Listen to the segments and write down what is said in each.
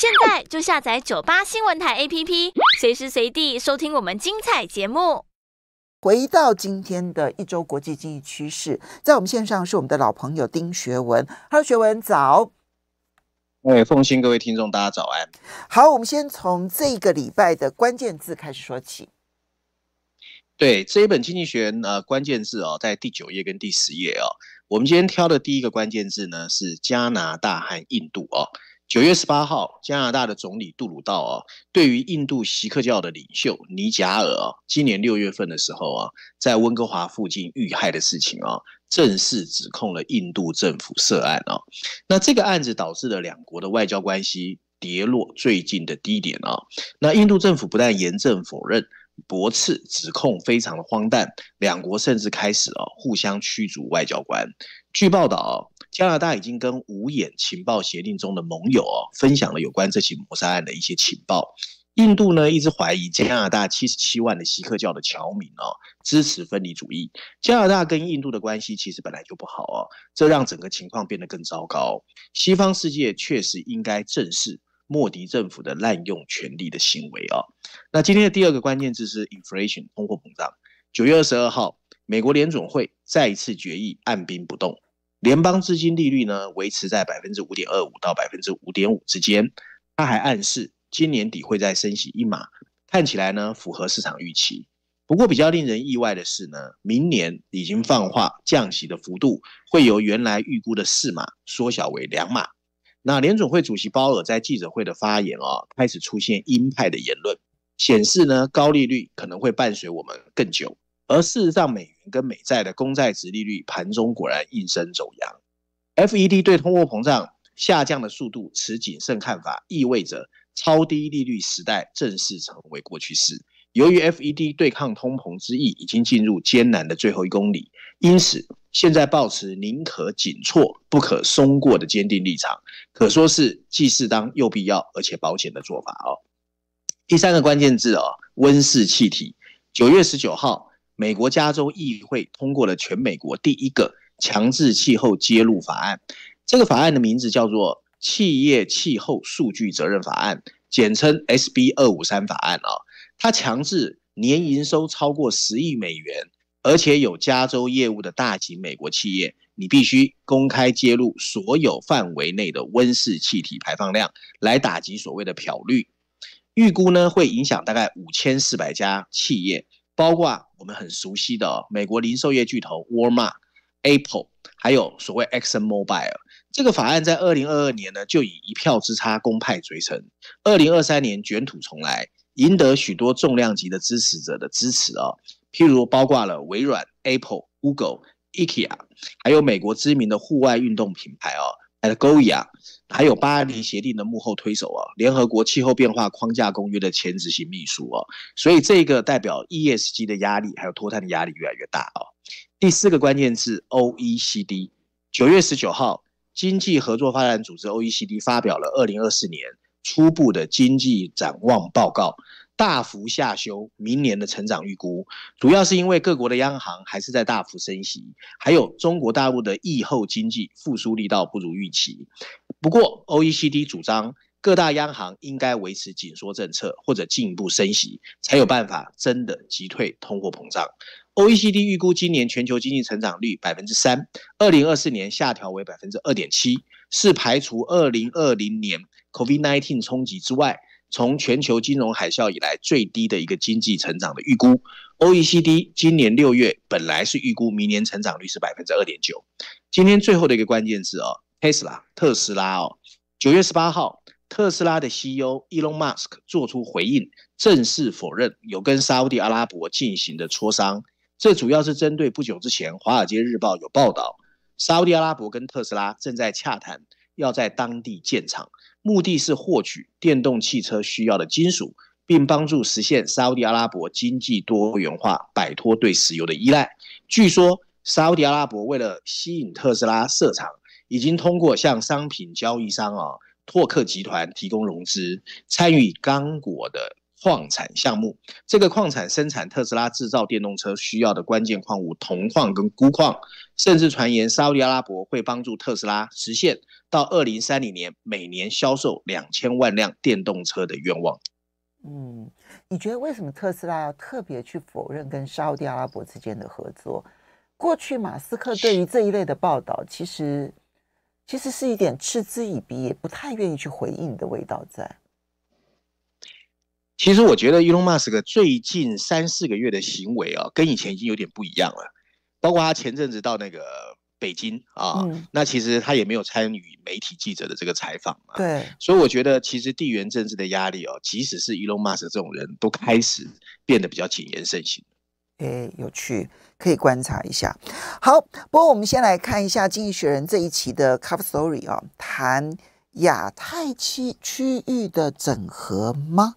现在就下载九八新闻台 APP，随时随地收听我们精彩节目。回到今天的一周国际经济趋势，在我们线上是我们的老朋友丁学文。Hello，学文早。哎，奉新各位听众，大家早安。好，我们先从这个礼拜的关键字开始说起。对，这一本经济学呢，关键字哦，在第九页跟第十页哦。我们今天挑的第一个关键字呢，是加拿大和印度哦。九月十八号，加拿大的总理杜鲁道啊，对于印度锡克教的领袖尼贾尔啊，今年六月份的时候啊，在温哥华附近遇害的事情啊，正式指控了印度政府涉案啊。那这个案子导致了两国的外交关系跌落最近的低点啊。那印度政府不但严正否认、驳斥指控，非常的荒诞。两国甚至开始啊，互相驱逐外交官。据报道。加拿大已经跟五眼情报协定中的盟友哦分享了有关这起谋杀案的一些情报。印度呢一直怀疑加拿大七十七万的锡克教的侨民哦支持分离主义。加拿大跟印度的关系其实本来就不好哦，这让整个情况变得更糟糕。西方世界确实应该正视莫迪政府的滥用权力的行为哦。那今天的第二个关键字是 inflation 通货膨胀。九月二十二号，美国联总会再一次决议按兵不动。联邦资金利率呢维持在百分之五点二五到百分之五点五之间，他还暗示今年底会再升息一码，看起来呢符合市场预期。不过比较令人意外的是呢，明年已经放话降息的幅度会由原来预估的四码缩小为两码。那联总会主席鲍尔在记者会的发言哦，开始出现鹰派的言论，显示呢高利率可能会伴随我们更久。而事实上，美元跟美债的公债值利率盘中果然应声走扬。FED 对通货膨胀下降的速度持谨慎看法，意味着超低利率时代正式成为过去式。由于 FED 对抗通膨之意已经进入艰难的最后一公里，因此现在抱持宁可紧错不可松过的坚定立场，可说是既适当又必要而且保险的做法哦。第三个关键字哦，温室气体。九月十九号。美国加州议会通过了全美国第一个强制气候揭露法案，这个法案的名字叫做《企业气候数据责任法案》，简称 S B 二五三法案。哦，它强制年营收超过十亿美元，而且有加州业务的大型美国企业，你必须公开揭露所有范围内的温室气体排放量，来打击所谓的漂绿。预估呢，会影响大概五千四百家企业。包括我们很熟悉的美国零售业巨头 w a 玛、m a r Apple，还有所谓 Exxon Mobil。这个法案在二零二二年呢，就以一票之差公派追成。二零二三年卷土重来，赢得许多重量级的支持者的支持哦，譬如包括了微软、Apple、Google、IKEA，还有美国知名的户外运动品牌哦埃德高亚，还有巴黎协定的幕后推手啊，联合国气候变化框架公约的前执行秘书啊，所以这个代表 ESG 的压力，还有脱碳的压力越来越大啊。第四个关键字，O E C D，九月十九号，经济合作发展组织 O E C D 发表了二零二四年初步的经济展望报告。大幅下修明年的成长预估，主要是因为各国的央行还是在大幅升息，还有中国大陆的疫后经济复苏力道不如预期。不过，OECD 主张各大央行应该维持紧缩政策，或者进一步升息，才有办法真的击退通货膨胀。OECD 预估今年全球经济成长率百分之三，二零二四年下调为百分之二点七，是排除二零二零年 COVID-19 冲击之外。从全球金融海啸以来最低的一个经济成长的预估，O E C D 今年六月本来是预估明年成长率是百分之二点九。今天最后的一个关键字哦，s l a 特斯拉哦，九月十八号，特斯拉的 C E O Elon Musk 做出回应，正式否认有跟沙特阿拉伯进行的磋商。这主要是针对不久之前《华尔街日报》有报道，沙特阿拉伯跟特斯拉正在洽谈要在当地建厂。目的是获取电动汽车需要的金属，并帮助实现沙地阿拉伯经济多元化，摆脱对石油的依赖。据说，沙地阿拉伯为了吸引特斯拉设厂，已经通过向商品交易商啊拓客集团提供融资，参与刚果的。矿产项目，这个矿产生产特斯拉制造电动车需要的关键矿物铜矿跟钴矿，甚至传言沙特阿拉伯会帮助特斯拉实现到二零三零年每年销售两千万辆电动车的愿望。嗯，你觉得为什么特斯拉要特别去否认跟沙特阿拉伯之间的合作？过去马斯克对于这一类的报道，其实其实是一点嗤之以鼻，也不太愿意去回应的味道在。其实我觉得 Elon Musk 最近三四个月的行为啊，跟以前已经有点不一样了。包括他前阵子到那个北京啊，那其实他也没有参与媒体记者的这个采访嘛。对，所以我觉得其实地缘政治的压力哦，即使是 Elon Musk 这种人都开始变得比较谨言慎行。诶，有趣，可以观察一下。好，不过我们先来看一下《经济学人》这一期的 Cover Story 啊，谈亚太区区域的整合吗？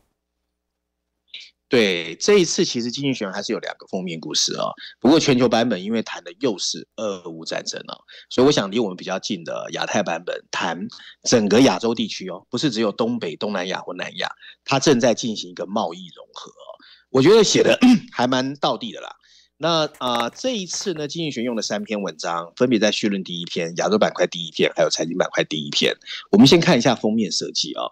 对，这一次其实经济学还是有两个封面故事啊。不过全球版本因为谈的又是俄乌战争啊，所以我想离我们比较近的亚太版本谈整个亚洲地区哦，不是只有东北、东南亚或南亚，它正在进行一个贸易融合。我觉得写的 还蛮到地的啦。那啊，这一次呢，经济学用的三篇文章分别在序论第一篇、亚洲板块第一篇，还有财经板块第一篇。我们先看一下封面设计啊。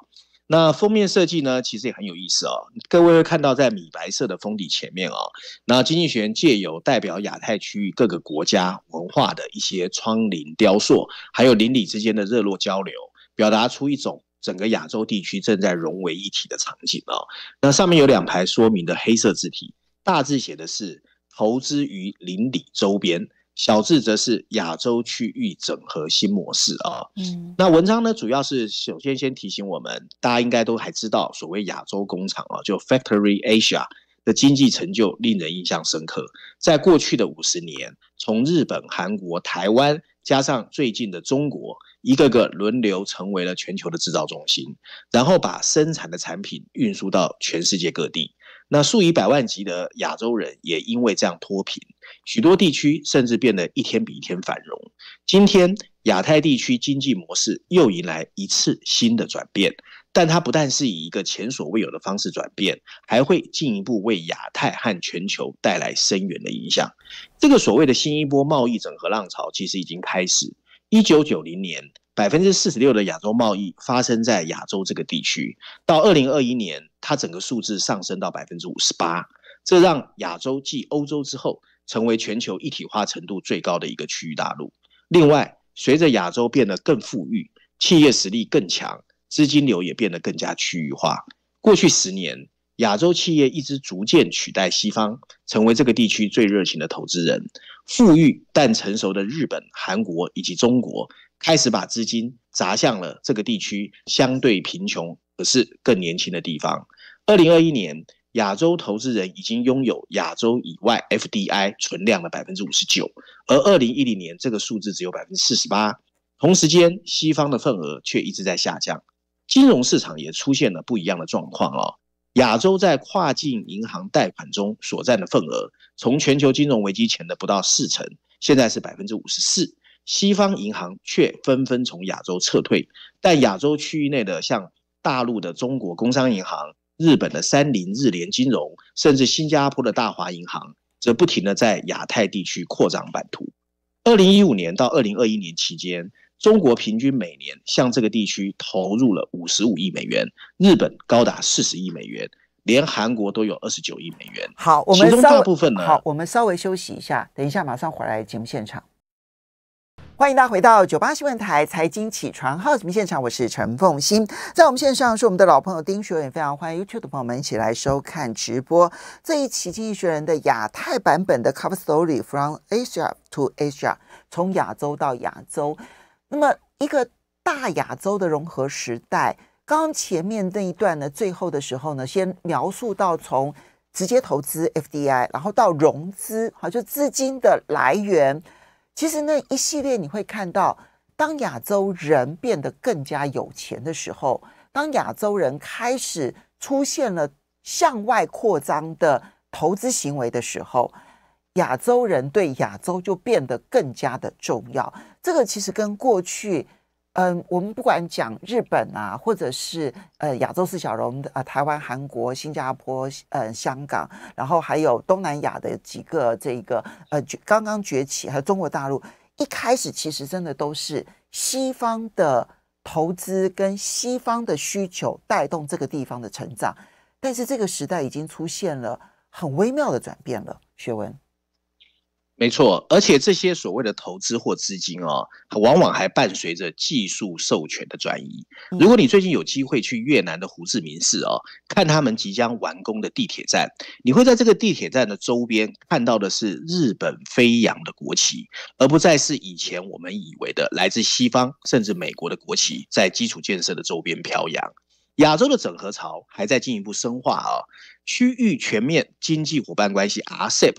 那封面设计呢，其实也很有意思哦。各位会看到，在米白色的封底前面哦，那经济学家借由代表亚太区域各个国家文化的一些窗棂雕塑，还有邻里之间的热络交流，表达出一种整个亚洲地区正在融为一体的场景哦，那上面有两排说明的黑色字体，大致写的是投资于邻里周边。小智则是亚洲区域整合新模式啊，嗯，那文章呢，主要是首先先提醒我们，大家应该都还知道所谓亚洲工厂啊，就 Factory Asia 的经济成就令人印象深刻，在过去的五十年，从日本、韩国、台湾，加上最近的中国。一个个轮流成为了全球的制造中心，然后把生产的产品运输到全世界各地。那数以百万级的亚洲人也因为这样脱贫，许多地区甚至变得一天比一天繁荣。今天，亚太地区经济模式又迎来一次新的转变，但它不但是以一个前所未有的方式转变，还会进一步为亚太和全球带来深远的影响。这个所谓的新一波贸易整合浪潮，其实已经开始。一九九零年，百分之四十六的亚洲贸易发生在亚洲这个地区。到二零二一年，它整个数字上升到百分之五十八，这让亚洲继欧洲之后，成为全球一体化程度最高的一个区域大陆。另外，随着亚洲变得更富裕，企业实力更强，资金流也变得更加区域化。过去十年。亚洲企业一直逐渐取代西方，成为这个地区最热情的投资人。富裕但成熟的日本、韩国以及中国，开始把资金砸向了这个地区相对贫穷可是更年轻的地方。二零二一年，亚洲投资人已经拥有亚洲以外 FDI 存量的百分之五十九，而二零一零年这个数字只有百分之四十八。同时间，西方的份额却一直在下降。金融市场也出现了不一样的状况哦。亚洲在跨境银行贷款中所占的份额，从全球金融危机前的不到四成，现在是百分之五十四。西方银行却纷纷从亚洲撤退，但亚洲区域内的像大陆的中国工商银行、日本的三菱日联金融，甚至新加坡的大华银行，则不停地在亚太地区扩张版图。二零一五年到二零二一年期间。中国平均每年向这个地区投入了五十五亿美元，日本高达四十亿美元，连韩国都有二十九亿美元。好，我们呢？好，我们稍微休息一下，等一下马上回来节目现场。欢迎大家回到九八新闻台财经起床号节目现场，我是陈凤欣。在我们线上是我们的老朋友丁学远，非常欢迎 YouTube 的朋友们一起来收看直播这一期《经济学人》的亚太版本的 Cover Story from Asia to Asia，从亚洲到亚洲。那么，一个大亚洲的融合时代，刚刚前面那一段呢，最后的时候呢，先描述到从直接投资 FDI，然后到融资，好，就资金的来源。其实那一系列你会看到，当亚洲人变得更加有钱的时候，当亚洲人开始出现了向外扩张的投资行为的时候。亚洲人对亚洲就变得更加的重要。这个其实跟过去，嗯，我们不管讲日本啊，或者是呃亚洲四小龙啊，台湾、韩国、新加坡、呃香港，然后还有东南亚的几个这个呃刚刚崛起，还有中国大陆，一开始其实真的都是西方的投资跟西方的需求带动这个地方的成长。但是这个时代已经出现了很微妙的转变了，学文。没错，而且这些所谓的投资或资金哦，往往还伴随着技术授权的转移。如果你最近有机会去越南的胡志明市哦，看他们即将完工的地铁站，你会在这个地铁站的周边看到的是日本飞扬的国旗，而不再是以前我们以为的来自西方甚至美国的国旗在基础建设的周边飘扬。亚洲的整合潮还在进一步深化啊，区域全面经济伙伴关系 RCEP。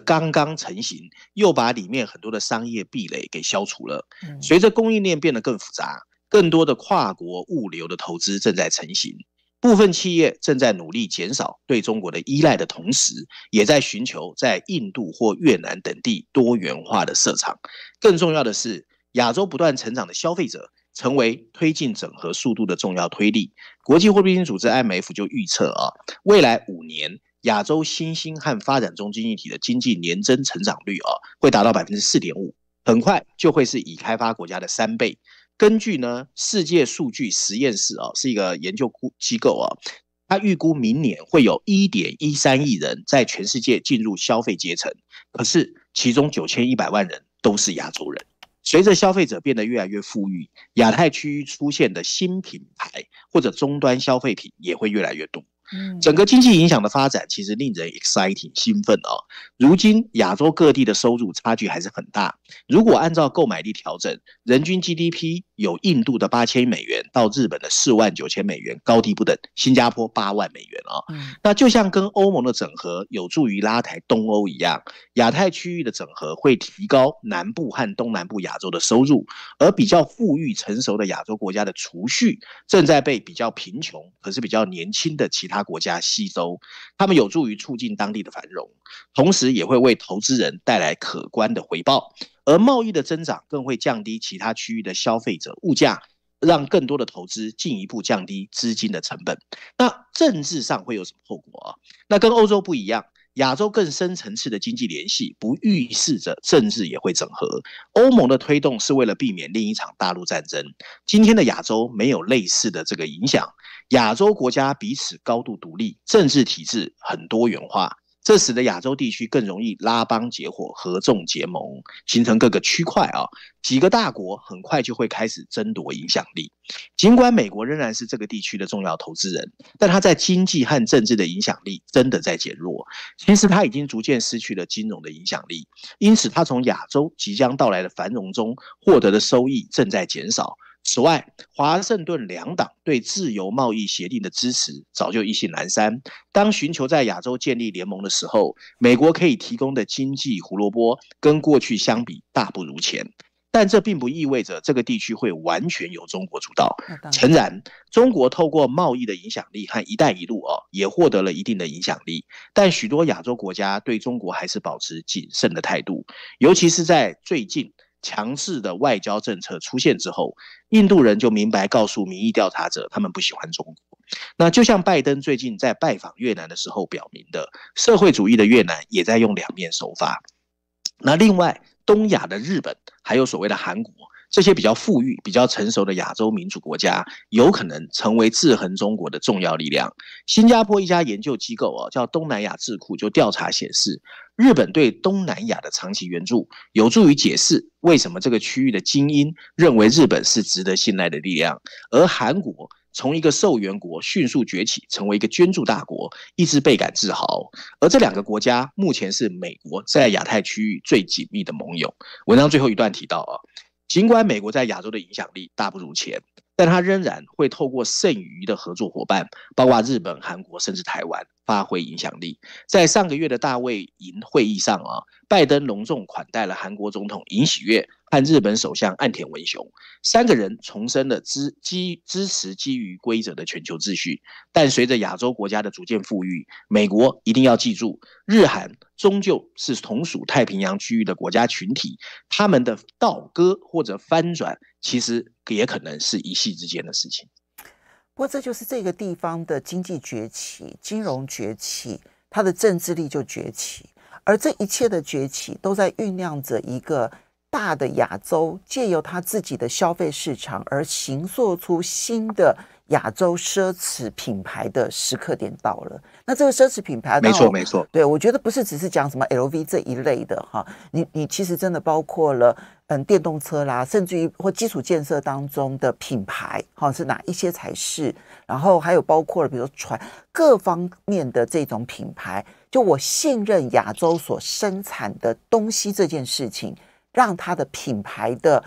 刚刚成型，又把里面很多的商业壁垒给消除了。随着供应链变得更复杂，更多的跨国物流的投资正在成型。部分企业正在努力减少对中国的依赖的同时，也在寻求在印度或越南等地多元化的市场。更重要的是，亚洲不断成长的消费者成为推进整合速度的重要推力。国际货币基金组织 IMF 就预测啊，未来五年。亚洲新兴和发展中经济体的经济年增成长率啊，会达到百分之四点五，很快就会是已开发国家的三倍。根据呢世界数据实验室啊，是一个研究估机构啊，它预估明年会有一点一三亿人在全世界进入消费阶层，可是其中九千一百万人都是亚洲人。随着消费者变得越来越富裕，亚太区域出现的新品牌或者终端消费品也会越来越多。嗯，整个经济影响的发展其实令人 exciting 兴奋哦。如今亚洲各地的收入差距还是很大。如果按照购买力调整，人均 GDP 有印度的八千美元到日本的四万九千美元高低不等，新加坡八万美元哦。嗯，那就像跟欧盟的整合有助于拉抬东欧一样，亚太区域的整合会提高南部和东南部亚洲的收入，而比较富裕成熟的亚洲国家的储蓄正在被比较贫穷可是比较年轻的其他。他国家吸收，他们有助于促进当地的繁荣，同时也会为投资人带来可观的回报。而贸易的增长更会降低其他区域的消费者物价，让更多的投资进一步降低资金的成本。那政治上会有什么后果啊？那跟欧洲不一样，亚洲更深层次的经济联系不预示着政治也会整合。欧盟的推动是为了避免另一场大陆战争。今天的亚洲没有类似的这个影响。亚洲国家彼此高度独立，政治体制很多元化，这使得亚洲地区更容易拉帮结伙、合纵结盟，形成各个区块啊。几个大国很快就会开始争夺影响力。尽管美国仍然是这个地区的重要投资人，但他在经济和政治的影响力真的在减弱。其实他已经逐渐失去了金融的影响力，因此他从亚洲即将到来的繁荣中获得的收益正在减少。此外，华盛顿两党对自由贸易协定的支持早就一去阑珊。当寻求在亚洲建立联盟的时候，美国可以提供的经济胡萝卜跟过去相比大不如前。但这并不意味着这个地区会完全由中国主导。诚然，中国透过贸易的影响力和“一带一路”哦，也获得了一定的影响力。但许多亚洲国家对中国还是保持谨慎的态度，尤其是在最近。强势的外交政策出现之后，印度人就明白告诉民意调查者，他们不喜欢中国。那就像拜登最近在拜访越南的时候表明的，社会主义的越南也在用两面手法。那另外，东亚的日本还有所谓的韩国。这些比较富裕、比较成熟的亚洲民主国家，有可能成为制衡中国的重要力量。新加坡一家研究机构哦，叫东南亚智库，就调查显示，日本对东南亚的长期援助，有助于解释为什么这个区域的精英认为日本是值得信赖的力量。而韩国从一个受援国迅速崛起，成为一个捐助大国，一直倍感自豪。而这两个国家目前是美国在亚太区域最紧密的盟友。文章最后一段提到啊。尽管美国在亚洲的影响力大不如前。但他仍然会透过剩余的合作伙伴，包括日本、韩国，甚至台湾，发挥影响力。在上个月的大卫营会议上啊，拜登隆重款待了韩国总统尹喜月和日本首相岸田文雄，三个人重申了支基支持基于规则的全球秩序。但随着亚洲国家的逐渐富裕，美国一定要记住，日韩终究是同属太平洋区域的国家群体，他们的倒戈或者翻转，其实。也可能是一系之间的事情。不过，这就是这个地方的经济崛起、金融崛起，它的政治力就崛起。而这一切的崛起，都在酝酿着一个大的亚洲，借由它自己的消费市场，而形塑出新的。亚洲奢侈品牌的时刻点到了。那这个奢侈品牌，没错没错，对我觉得不是只是讲什么 LV 这一类的哈。你你其实真的包括了，嗯，电动车啦，甚至于或基础建设当中的品牌，哈，是哪一些才是？然后还有包括了，比如船各方面的这种品牌，就我信任亚洲所生产的东西这件事情，让它的品牌的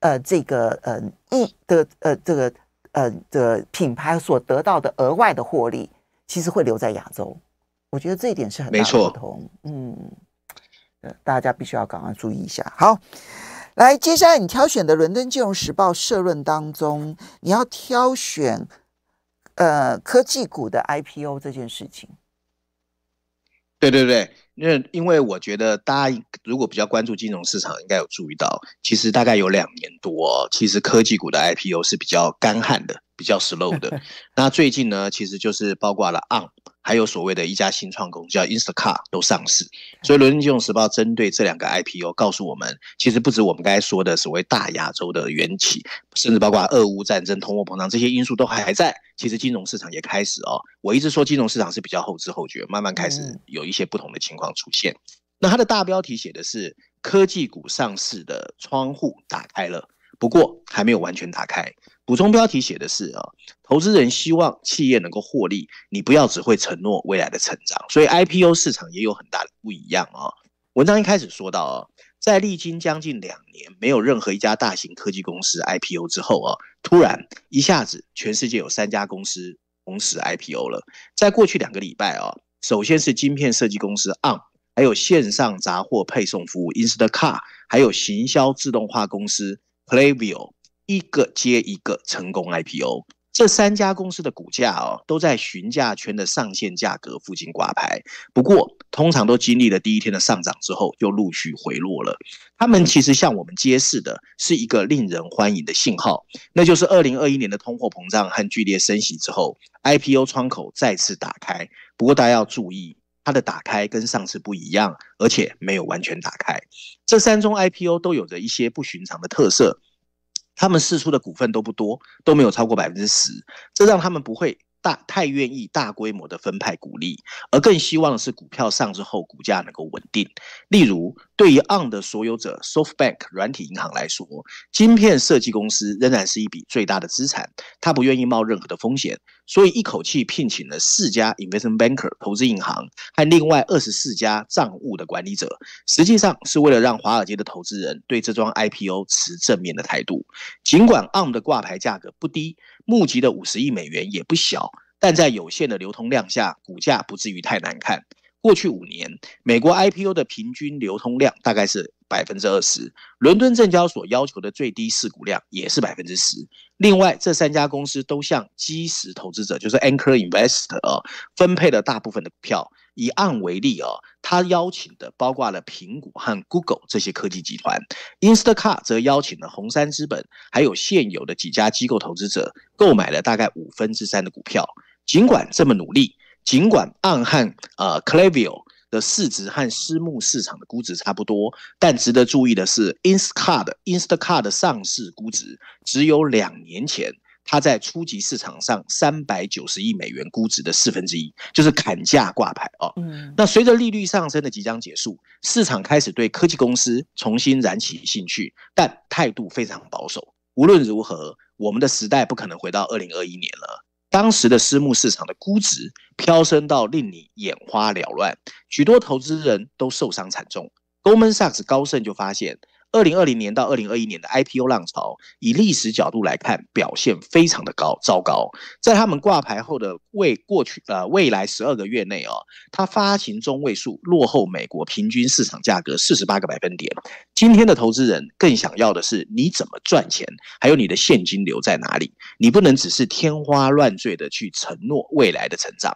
呃这个嗯一的呃这个。呃，的品牌所得到的额外的获利，其实会留在亚洲。我觉得这一点是很大的不同。嗯，大家必须要赶快注意一下。好，来，接下来你挑选的《伦敦金融时报》社论当中，你要挑选呃科技股的 IPO 这件事情。对对对，那因为我觉得大家如果比较关注金融市场，应该有注意到，其实大概有两年多，其实科技股的 IPO 是比较干旱的。比较 slow 的，那最近呢，其实就是包括了 On，还有所谓的一家新创公司叫 Instacart 都上市。所以《伦敦金融时报》针对这两个 I P O，告诉我们，其实不止我们刚才说的所谓大亚洲的缘起，甚至包括俄乌战争、通货膨胀这些因素都还在。其实金融市场也开始哦，我一直说金融市场是比较后知后觉，慢慢开始有一些不同的情况出现。那它的大标题写的是“科技股上市的窗户打开了”，不过还没有完全打开。补充标题写的是啊，投资人希望企业能够获利，你不要只会承诺未来的成长。所以 IPO 市场也有很大的不一样啊。文章一开始说到啊，在历经将近两年没有任何一家大型科技公司 IPO 之后啊，突然一下子全世界有三家公司同时 IPO 了。在过去两个礼拜啊，首先是晶片设计公司 On。还有线上杂货配送服务 Instacart，还有行销自动化公司 p l a y i e l 一个接一个成功 IPO，这三家公司的股价哦都在询价圈的上限价格附近挂牌，不过通常都经历了第一天的上涨之后，就陆续回落了。他们其实向我们揭示的是一个令人欢迎的信号，那就是二零二一年的通货膨胀和剧烈升息之后，IPO 窗口再次打开。不过大家要注意，它的打开跟上次不一样，而且没有完全打开。这三宗 IPO 都有着一些不寻常的特色。他们释出的股份都不多，都没有超过百分之十，这让他们不会。大太愿意大规模的分派股利，而更希望的是股票上市后股价能够稳定。例如，对于 ARM 的所有者 SoftBank 软体银行来说，晶片设计公司仍然是一笔最大的资产。他不愿意冒任何的风险，所以一口气聘请了四家 investment banker 投资银行和另外二十四家账务的管理者，实际上是为了让华尔街的投资人对这桩 IPO 持正面的态度。尽管 ARM 的挂牌价格不低。募集的五十亿美元也不小，但在有限的流通量下，股价不至于太难看。过去五年，美国 IPO 的平均流通量大概是。百分之二十，伦敦证交所要求的最低市股量也是百分之十。另外，这三家公司都向基石投资者，就是 Anchor Investor 啊，分配了大部分的股票。以案为例啊，他邀请的包括了苹果和 Google 这些科技集团。Instacart 则邀请了红杉资本，还有现有的几家机构投资者购买了大概五分之三的股票。尽管这么努力，尽管暗和呃 Clavius。的市值和私募市场的估值差不多，但值得注意的是，Instacard i n s t a c a r 的上市估值只有两年前它在初级市场上三百九十亿美元估值的四分之一，就是砍价挂牌哦。嗯，那随着利率上升的即将结束，市场开始对科技公司重新燃起兴趣，但态度非常保守。无论如何，我们的时代不可能回到二零二一年了。当时的私募市场的估值飙升到令你眼花缭乱，许多投资人都受伤惨重。Goldman Sachs 高盛就发现。二零二零年到二零二一年的 IPO 浪潮，以历史角度来看，表现非常的高糟糕。在他们挂牌后的未过去呃未来十二个月内哦，它发行中位数落后美国平均市场价格四十八个百分点。今天的投资人更想要的是你怎么赚钱，还有你的现金流在哪里？你不能只是天花乱坠的去承诺未来的成长。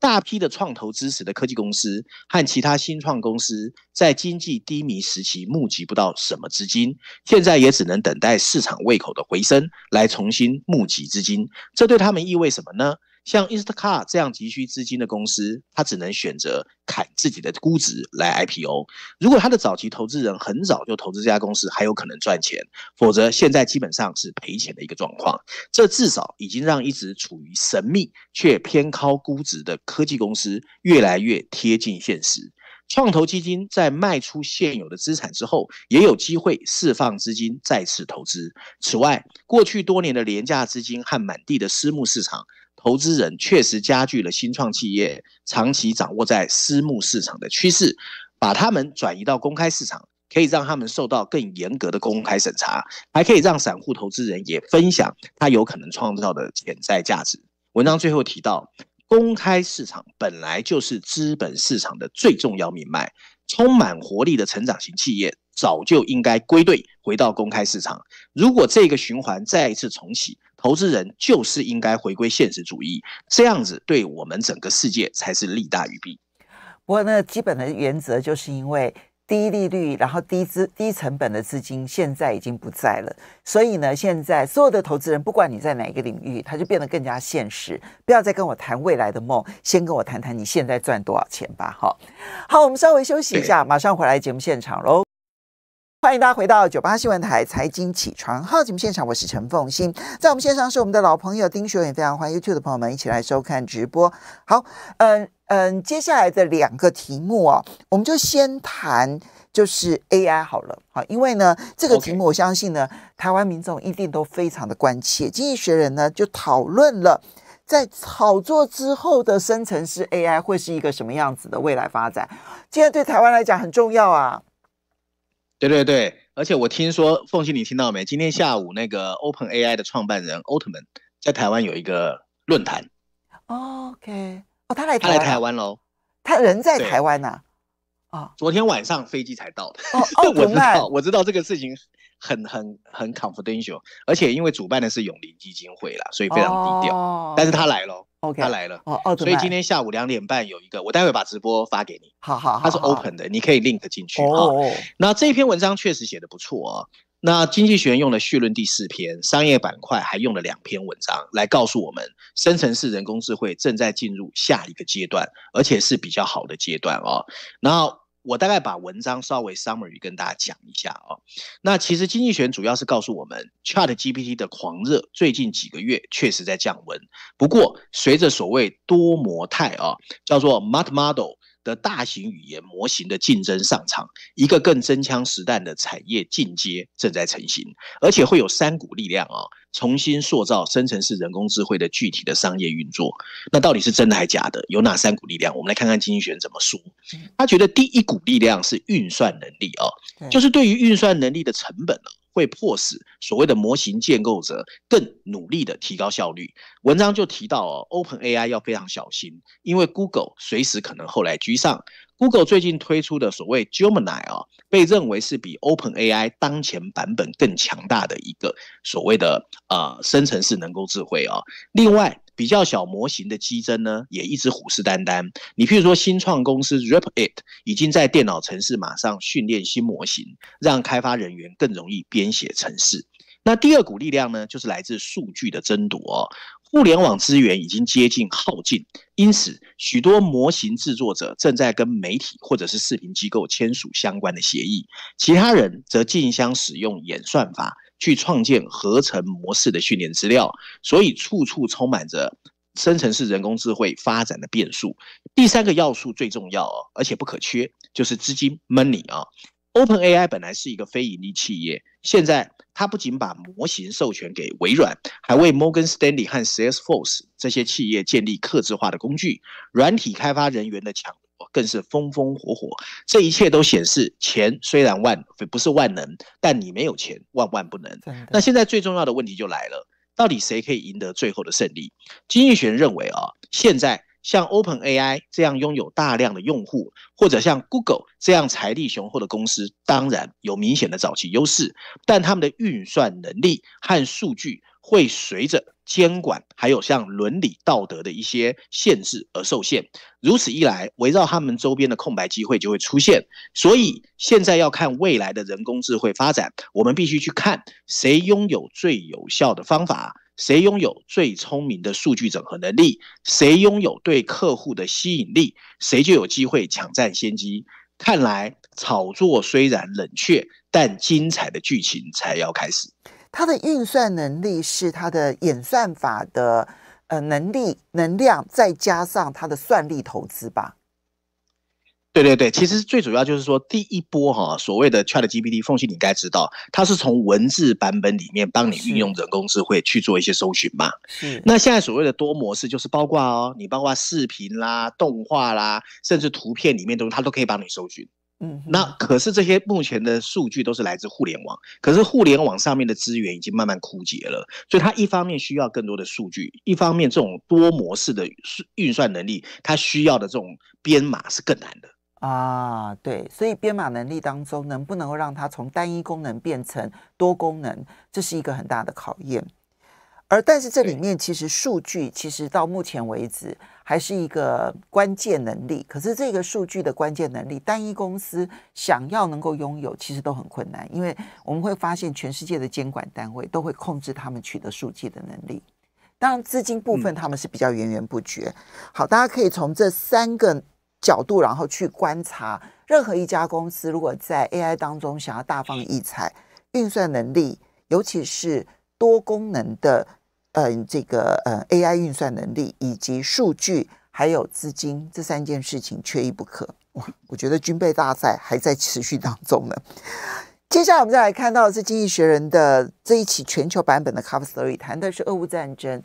大批的创投支持的科技公司和其他新创公司在经济低迷时期募集不到什么资金，现在也只能等待市场胃口的回升来重新募集资金。这对他们意味什么呢？像 Instacart 这样急需资金的公司，它只能选择砍自己的估值来 IPO。如果它的早期投资人很早就投资这家公司，还有可能赚钱；否则，现在基本上是赔钱的一个状况。这至少已经让一直处于神秘却偏高估值的科技公司越来越贴近现实。创投基金在卖出现有的资产之后，也有机会释放资金再次投资。此外，过去多年的廉价资金和满地的私募市场。投资人确实加剧了新创企业长期掌握在私募市场的趋势，把他们转移到公开市场，可以让他们受到更严格的公开审查，还可以让散户投资人也分享他有可能创造的潜在价值。文章最后提到，公开市场本来就是资本市场的最重要命脉，充满活力的成长型企业早就应该归队回到公开市场。如果这个循环再一次重启，投资人就是应该回归现实主义，这样子对我们整个世界才是利大于弊。不过，那基本的原则就是因为低利率，然后低资、低成本的资金现在已经不在了，所以呢，现在所有的投资人，不管你在哪一个领域，他就变得更加现实，不要再跟我谈未来的梦，先跟我谈谈你现在赚多少钱吧。好，好，我们稍微休息一下，马上回来节目现场喽。欢迎大家回到九八新闻台财经起床号节目现场，我是陈凤欣，在我们线上是我们的老朋友丁学远，非常欢迎 YouTube 的朋友们一起来收看直播。好，嗯嗯，接下来的两个题目哦，我们就先谈就是 AI 好了，好，因为呢这个题目我相信呢台湾民众一定都非常的关切。经济学人呢就讨论了在炒作之后的生成式 AI 会是一个什么样子的未来发展，今天对台湾来讲很重要啊。对对对，而且我听说，凤西你听到没？今天下午那个 Open AI 的创办人 Altman 在台湾有一个论坛。OK，哦，他来他来台湾喽，他人在台湾呐。啊，昨天晚上飞机才到的。哦，我知道，我知道这个事情很很很 confidential，而且因为主办的是永林基金会啦，所以非常低调。但是他来喽。O.K. 他来了哦，所以今天下午两点半有一个，我待会把直播发给你。好好好，它是 Open 的，你可以 Link 进去哦。那这篇文章确实写的不错哦。那经济学用了序论第四篇，商业板块还用了两篇文章来告诉我们，深成式人工智慧正在进入下一个阶段，而且是比较好的阶段哦。然后我大概把文章稍微 summary 跟大家讲一下啊。那其实经济学主要是告诉我们，Chat GPT 的狂热最近几个月确实在降温。不过，随着所谓多模态啊，叫做 m u l t model。的大型语言模型的竞争上场，一个更真枪实弹的产业进阶正在成型，而且会有三股力量啊，重新塑造生成式人工智慧的具体的商业运作。那到底是真的还是假的？有哪三股力量？我们来看看金一怎么说。他觉得第一股力量是运算能力啊，就是对于运算能力的成本会迫使所谓的模型建构者更努力的提高效率。文章就提到哦，OpenAI 要非常小心，因为 Google 随时可能后来居上。Google 最近推出的所谓 Gemini 啊，被认为是比 OpenAI 当前版本更强大的一个所谓的呃生成式人工智慧啊。另外，比较小模型的激增呢，也一直虎视眈眈。你譬如说新创公司 r i p i t 已经在电脑城市马上训练新模型，让开发人员更容易编写程式。那第二股力量呢，就是来自数据的争夺。互联网资源已经接近耗尽，因此许多模型制作者正在跟媒体或者是视频机构签署相关的协议，其他人则竞相使用演算法去创建合成模式的训练资料。所以处处充满着生成式人工智慧发展的变数。第三个要素最重要，而且不可缺，就是资金 （money） 啊。OpenAI 本来是一个非盈利企业，现在。他不仅把模型授权给微软，还为摩根士丹利和 Salesforce 这些企业建立克制化的工具。软体开发人员的抢夺更是风风火火。这一切都显示，钱虽然万不是万能，但你没有钱万万不能。那现在最重要的问题就来了，到底谁可以赢得最后的胜利？经济学认为啊，现在。像 Open AI 这样拥有大量的用户，或者像 Google 这样财力雄厚的公司，当然有明显的早期优势，但他们的运算能力和数据会随着监管还有像伦理道德的一些限制而受限。如此一来，围绕他们周边的空白机会就会出现。所以，现在要看未来的人工智慧发展，我们必须去看谁拥有最有效的方法。谁拥有最聪明的数据整合能力，谁拥有对客户的吸引力，谁就有机会抢占先机。看来炒作虽然冷却，但精彩的剧情才要开始。它的运算能力是它的演算法的呃能力能量，再加上它的算力投资吧。对对对，其实最主要就是说，第一波哈，所谓的 Chat GPT，缝隙你该知道，它是从文字版本里面帮你运用人工智慧去做一些搜寻嘛。那现在所谓的多模式，就是包括哦，你包括视频啦、动画啦，甚至图片里面都它都可以帮你搜寻。嗯。那可是这些目前的数据都是来自互联网，可是互联网上面的资源已经慢慢枯竭了，所以它一方面需要更多的数据，一方面这种多模式的运算能力，它需要的这种编码是更难的。啊，对，所以编码能力当中，能不能够让它从单一功能变成多功能，这是一个很大的考验。而但是这里面其实数据，其实到目前为止还是一个关键能力。可是这个数据的关键能力，单一公司想要能够拥有，其实都很困难，因为我们会发现，全世界的监管单位都会控制他们取得数据的能力。当然，资金部分他们是比较源源不绝。好，大家可以从这三个。角度，然后去观察任何一家公司，如果在 AI 当中想要大放异彩，运算能力，尤其是多功能的，嗯，这个呃 AI 运算能力以及数据还有资金，这三件事情缺一不可。哇，我觉得军备大赛还在持续当中呢。接下来我们再来看到的是《经济学人》的这一期全球版本的 Cover Story，谈的是俄乌战争，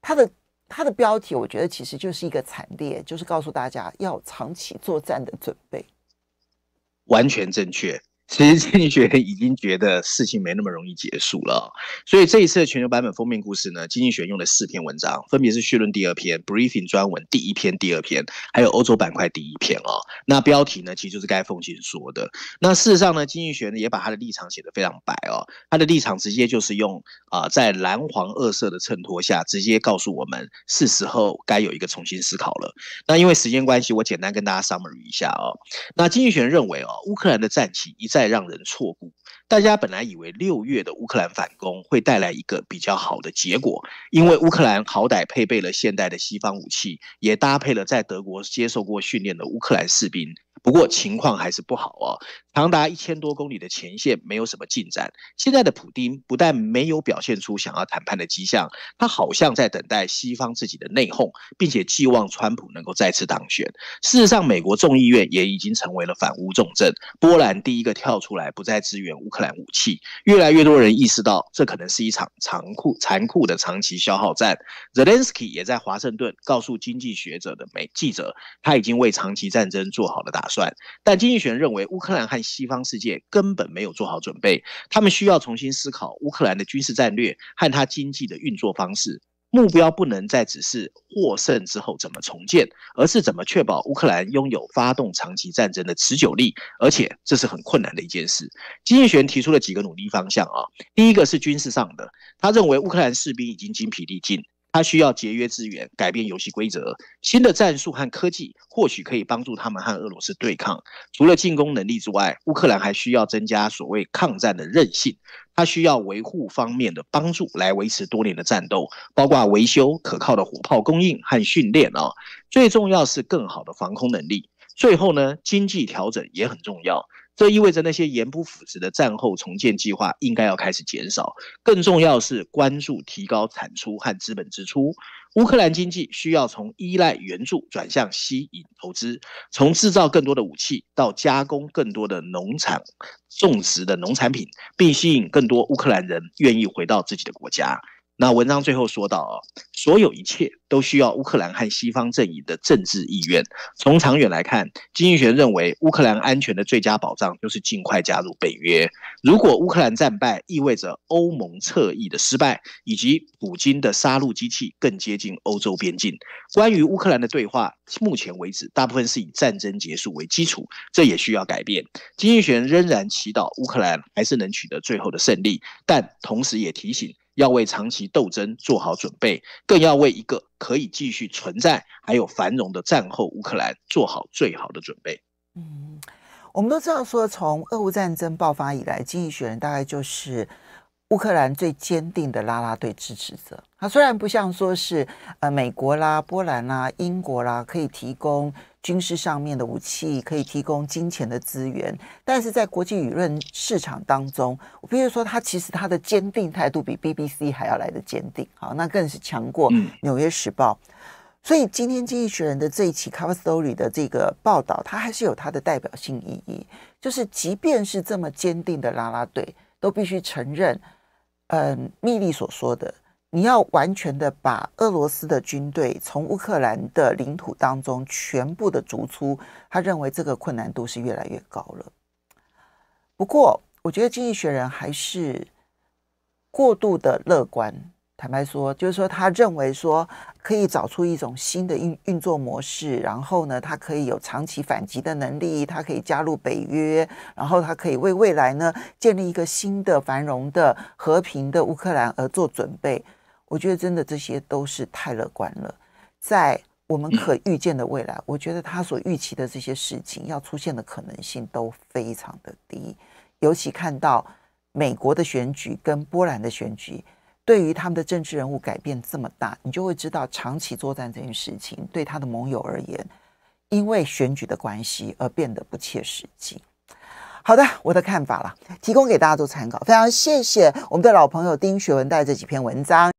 它的。它的标题，我觉得其实就是一个惨烈，就是告诉大家要长期作战的准备，完全正确。其实经济学已经觉得事情没那么容易结束了，所以这一次的全球版本封面故事呢，经济学用了四篇文章，分别是序论第二篇、briefing 专文第一篇、第二篇，还有欧洲板块第一篇哦。那标题呢，其实就是该奉行说的。那事实上呢，经济学呢也把他的立场写得非常白哦，他的立场直接就是用啊，在蓝黄二色的衬托下，直接告诉我们是时候该有一个重新思考了。那因为时间关系，我简单跟大家 summary 一下哦。那经济学认为哦，乌克兰的战旗一战。再让人错估，大家本来以为六月的乌克兰反攻会带来一个比较好的结果，因为乌克兰好歹配备了现代的西方武器，也搭配了在德国接受过训练的乌克兰士兵。不过情况还是不好哦，长达一千多公里的前线没有什么进展。现在的普丁不但没有表现出想要谈判的迹象，他好像在等待西方自己的内讧，并且寄望川普能够再次当选。事实上，美国众议院也已经成为了反乌重镇。波兰第一个跳出来不再支援乌克兰武器，越来越多人意识到这可能是一场残酷残酷的长期消耗战。Zelensky 也在华盛顿告诉《经济学者》的美记者，他已经为长期战争做好了打。算，但经济学认为乌克兰和西方世界根本没有做好准备，他们需要重新思考乌克兰的军事战略和它经济的运作方式。目标不能再只是获胜之后怎么重建，而是怎么确保乌克兰拥有发动长期战争的持久力，而且这是很困难的一件事。经济学提出了几个努力方向啊，第一个是军事上的，他认为乌克兰士兵已经精疲力尽。它需要节约资源，改变游戏规则，新的战术和科技或许可以帮助他们和俄罗斯对抗。除了进攻能力之外，乌克兰还需要增加所谓抗战的韧性。它需要维护方面的帮助来维持多年的战斗，包括维修可靠的火炮供应和训练啊。最重要是更好的防空能力。最后呢，经济调整也很重要。这意味着那些言不腐实的战后重建计划应该要开始减少。更重要是，关注提高产出和资本支出。乌克兰经济需要从依赖援助转向吸引投资，从制造更多的武器到加工更多的农场种植的农产品，并吸引更多乌克兰人愿意回到自己的国家。那文章最后说到啊，所有一切都需要乌克兰和西方阵营的政治意愿。从长远来看，经济学认为乌克兰安全的最佳保障就是尽快加入北约。如果乌克兰战败，意味着欧盟侧翼的失败，以及普京的杀戮机器更接近欧洲边境。关于乌克兰的对话，目前为止大部分是以战争结束为基础，这也需要改变。经济学仍然祈祷乌克兰还是能取得最后的胜利，但同时也提醒。要为长期斗争做好准备，更要为一个可以继续存在还有繁荣的战后乌克兰做好最好的准备。嗯，我们都知道，说从俄乌战争爆发以来，《经济学人》大概就是。乌克兰最坚定的拉拉队支持者，他虽然不像说是呃美国啦、波兰啦、英国啦，可以提供军事上面的武器，可以提供金钱的资源，但是在国际舆论市场当中，我必须说，他其实他的坚定态度比 BBC 还要来的坚定，好，那更是强过《纽约时报》。所以今天《经济学人》的这一期 Cover Story 的这个报道，它还是有它的代表性意义，就是即便是这么坚定的拉拉队，都必须承认。嗯，密利所说的，你要完全的把俄罗斯的军队从乌克兰的领土当中全部的逐出，他认为这个困难度是越来越高了。不过，我觉得《经济学人》还是过度的乐观。坦白说，就是说他认为说可以找出一种新的运运作模式，然后呢，他可以有长期反击的能力，他可以加入北约，然后他可以为未来呢建立一个新的繁荣的和平的乌克兰而做准备。我觉得真的这些都是太乐观了，在我们可预见的未来，我觉得他所预期的这些事情要出现的可能性都非常的低。尤其看到美国的选举跟波兰的选举。对于他们的政治人物改变这么大，你就会知道长期作战这件事情对他的盟友而言，因为选举的关系而变得不切实际。好的，我的看法了，提供给大家做参考。非常谢谢我们的老朋友丁学文带这几篇文章。